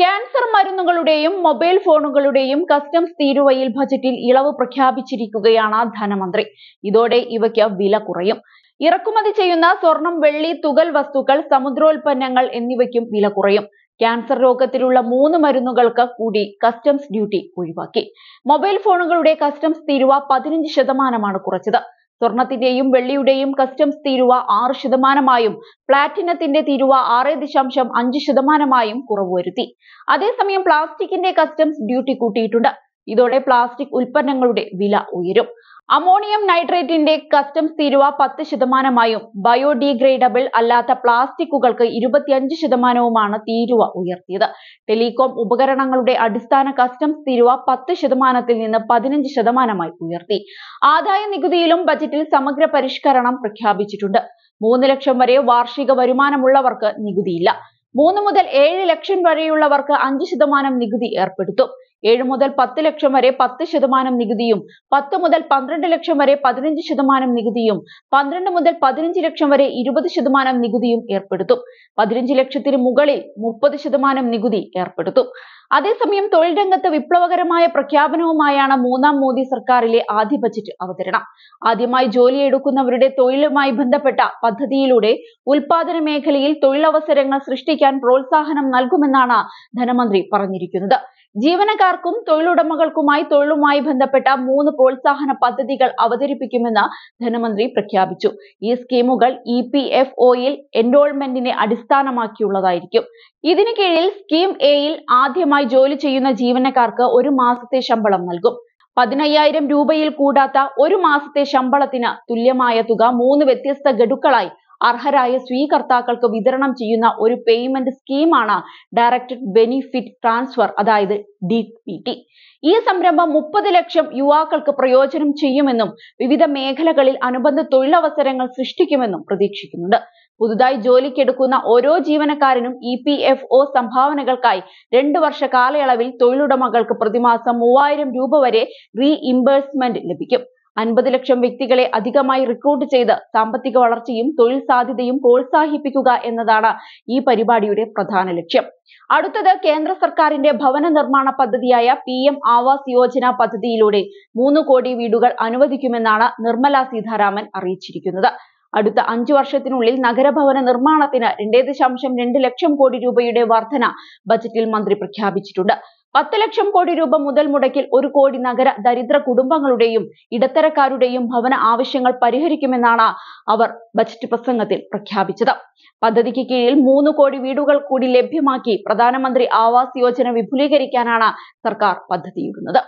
cancer മരുന്നുകളുടെയും mobile ഫോണുകളുടെയും customs തീരുവയിൽ ബജറ്റിൽ ഇളവ് പ്രഖ്യാപിച്ചിരിക്കുകയാണ് ധനമന്ത്രി ഇതോടെ ഇവയ്ക്ക് വില കുറയും ഇറക്കുമതി ചെയ്യുന്ന സ്വർണം വെള്ളി തുകൽ വസ്തുക്കൾ സമുദ്രോൽപ്പന്നങ്ങൾ എന്നിവയ്ക്കും വില കുറയും ക്യാൻസർ രോഗത്തിലുള്ള മൂന്ന് മരുന്നുകൾക്ക് കൂടി കസ്റ്റംസ് ഡ്യൂട്ടി ഒഴിവാക്കി മൊബൈൽ ഫോണുകളുടെ കസ്റ്റംസ് തീരുവ പതിനഞ്ച് ശതമാനമാണ് കുറച്ചത് സ്വർണത്തിന്റെയും വെള്ളിയുടെയും കസ്റ്റംസ് തീരുവ ആറ് ശതമാനമായും പ്ലാറ്റിനത്തിന്റെ തീരുവ ആറ് ദശാംശം അഞ്ച് ശതമാനമായും കുറവ് വരുത്തി അതേസമയം പ്ലാസ്റ്റിക്കിന്റെ കസ്റ്റംസ് ഡ്യൂട്ടി കൂട്ടിയിട്ടുണ്ട് ഇതോടെ പ്ലാസ്റ്റിക് ഉൽപ്പന്നങ്ങളുടെ വില ഉയരും അമോണിയം നൈട്രേറ്റിന്റെ കസ്റ്റംസ് തീരുവ പത്ത് ശതമാനമായും ബയോഡീഗ്രേഡബിൾ അല്ലാത്ത പ്ലാസ്റ്റിക്കുകൾക്ക് ഇരുപത്തിയഞ്ച് ശതമാനവുമാണ് തീരുവ ഉയർത്തിയത് ടെലികോം ഉപകരണങ്ങളുടെ അടിസ്ഥാന കസ്റ്റംസ് തീരുവ പത്ത് ശതമാനത്തിൽ നിന്ന് പതിനഞ്ച് ശതമാനമായി ഉയർത്തി ആദായ നികുതിയിലും ബജറ്റിൽ സമഗ്ര പരിഷ്കരണം പ്രഖ്യാപിച്ചിട്ടുണ്ട് മൂന്ന് ലക്ഷം വരെ വാർഷിക വരുമാനമുള്ളവർക്ക് നികുതിയില്ല മൂന്ന് മുതൽ ഏഴ് ലക്ഷം വരെയുള്ളവർക്ക് അഞ്ച് ശതമാനം നികുതി ഏർപ്പെടുത്തും ഏഴ് മുതൽ പത്ത് ലക്ഷം വരെ പത്ത് ശതമാനം നികുതിയും പത്ത് മുതൽ പന്ത്രണ്ട് ലക്ഷം വരെ പതിനഞ്ച് ശതമാനം നികുതിയും പന്ത്രണ്ട് മുതൽ പതിനഞ്ച് ലക്ഷം വരെ ഇരുപത് ശതമാനം നികുതിയും ഏർപ്പെടുത്തും പതിനഞ്ച് ലക്ഷത്തിന് മുകളിൽ മുപ്പത് ശതമാനം നികുതി ഏർപ്പെടുത്തും അതേസമയം തൊഴിൽ രംഗത്ത് വിപ്ലവകരമായ പ്രഖ്യാപനവുമായാണ് മൂന്നാം മോദി സർക്കാരിലെ ആദ്യ ബജറ്റ് അവതരണം ആദ്യമായി ജോലിയെടുക്കുന്നവരുടെ തൊഴിലുമായി ബന്ധപ്പെട്ട പദ്ധതിയിലൂടെ ഉൽപാദന മേഖലയിൽ തൊഴിലവസരങ്ങൾ സൃഷ്ടിക്കാൻ പ്രോത്സാഹനം നൽകുമെന്നാണ് ധനമന്ത്രി പറഞ്ഞിരിക്കുന്നത് ജീവനക്കാർക്കും തൊഴിലുടമകൾക്കുമായി തൊഴിലുമായി ബന്ധപ്പെട്ട മൂന്ന് പ്രോത്സാഹന പദ്ധതികൾ അവതരിപ്പിക്കുമെന്ന് ധനമന്ത്രി പ്രഖ്യാപിച്ചു ഈ സ്കീമുകൾ ഇ പി എഫ് ഒയിൽ എൻറോൾമെന്റിനെ അടിസ്ഥാനമാക്കിയുള്ളതായിരിക്കും ഇതിന് കീഴിൽ സ്കീം എയിൽ ആദ്യമായി ജോലി ചെയ്യുന്ന ജീവനക്കാർക്ക് ഒരു മാസത്തെ ശമ്പളം നൽകും പതിനയ്യായിരം രൂപയിൽ കൂടാത്ത ഒരു മാസത്തെ ശമ്പളത്തിന് തുല്യമായ തുക മൂന്ന് വ്യത്യസ്ത ഗഡുക്കളായി അർഹരായ സ്വീകർത്താക്കൾക്ക് വിതരണം ചെയ്യുന്ന ഒരു പേയ്മെന്റ് സ്കീമാണ് ഡയറക്റ്റഡ് ബെനിഫിറ്റ് ട്രാൻസ്ഫർ അതായത് ഡി ഈ സംരംഭം മുപ്പത് ലക്ഷം യുവാക്കൾക്ക് പ്രയോജനം ചെയ്യുമെന്നും വിവിധ മേഖലകളിൽ അനുബന്ധ തൊഴിലവസരങ്ങൾ സൃഷ്ടിക്കുമെന്നും പ്രതീക്ഷിക്കുന്നുണ്ട് പുതുതായി ജോലിക്കെടുക്കുന്ന ഓരോ ജീവനക്കാരനും ഇ പി എഫ് ഒ സംഭാവനകൾക്കായി രണ്ട് വർഷ കാലയളവിൽ തൊഴിലുടമകൾക്ക് പ്രതിമാസം മൂവായിരം രൂപ വരെ റീഇംബേഴ്സ്മെന്റ് ലഭിക്കും അൻപത് ലക്ഷം വ്യക്തികളെ അധികമായി റിക്രൂട്ട് ചെയ്ത് സാമ്പത്തിക വളർച്ചയും തൊഴിൽ സാധ്യതയും പ്രോത്സാഹിപ്പിക്കുക എന്നതാണ് ഈ പരിപാടിയുടെ പ്രധാന ലക്ഷ്യം അടുത്തത് കേന്ദ്ര സർക്കാരിന്റെ ഭവന നിർമ്മാണ പദ്ധതിയായ പി എം ആവാസ് യോജന പദ്ധതിയിലൂടെ മൂന്ന് കോടി വീടുകൾ അനുവദിക്കുമെന്നാണ് നിർമ്മല സീതാരാമൻ അറിയിച്ചിരിക്കുന്നത് അടുത്ത അഞ്ചു വർഷത്തിനുള്ളിൽ നഗരഭവന നിർമ്മാണത്തിന് രണ്ടേ ദശാംശം രണ്ട് ലക്ഷം കോടി രൂപയുടെ വർധന ബജറ്റിൽ മന്ത്രി പ്രഖ്യാപിച്ചിട്ടുണ്ട് പത്ത് ലക്ഷം കോടി രൂപ മുതൽ മുടക്കിൽ ഒരു കോടി നഗര ദരിദ്ര കുടുംബങ്ങളുടെയും ഇടത്തരക്കാരുടെയും ഭവന ആവശ്യങ്ങൾ പരിഹരിക്കുമെന്നാണ് അവർ ബജറ്റ് പ്രസംഗത്തിൽ പ്രഖ്യാപിച്ചത് പദ്ധതിക്ക് കീഴിൽ മൂന്ന് കോടി വീടുകൾ കൂടി ലഭ്യമാക്കി പ്രധാനമന്ത്രി ആവാസ് യോജന വിപുലീകരിക്കാനാണ് സർക്കാർ പദ്ധതിയിടുന്നത്